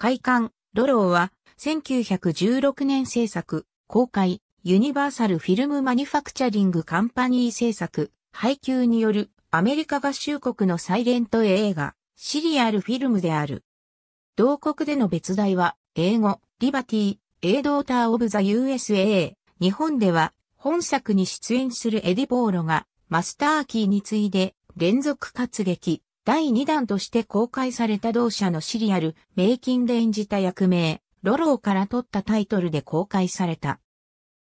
開館、ドローは、1916年制作、公開、ユニバーサル・フィルム・マニュファクチャリング・カンパニー制作、配給によるアメリカ合衆国のサイレント映画、シリアルフィルムである。同国での別題は、英語、リバティ、エイドーター・オブ・ザ・ USA。日本では、本作に出演するエディ・ボーロが、マスターキーに次いで、連続活劇、第2弾として公開された同社のシリアル、メイキンで演じた役名、ロローから取ったタイトルで公開された。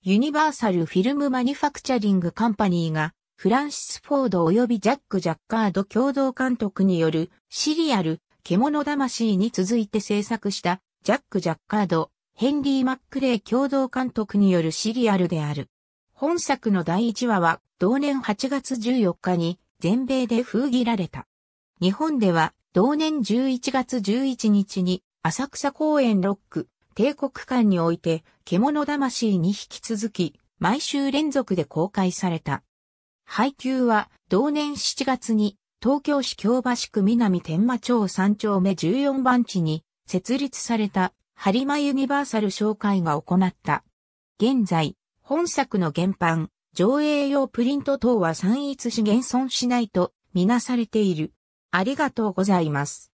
ユニバーサル・フィルム・マニファクチャリング・カンパニーが、フランシス・フォード及びジャック・ジャッカード共同監督によるシリアル、獣魂に続いて制作したジャック・ジャッカード、ヘンリー・マックレイ共同監督によるシリアルである。本作の第1話は同年8月14日に全米で封切られた。日本では同年11月11日に浅草公園ロック帝国館において獣魂に引き続き毎週連続で公開された。配給は同年7月に東京市京橋区南天馬町3丁目14番地に設立されたリマユニバーサル紹介が行った。現在、本作の原版、上映用プリント等は散逸し現存しないとみなされている。ありがとうございます。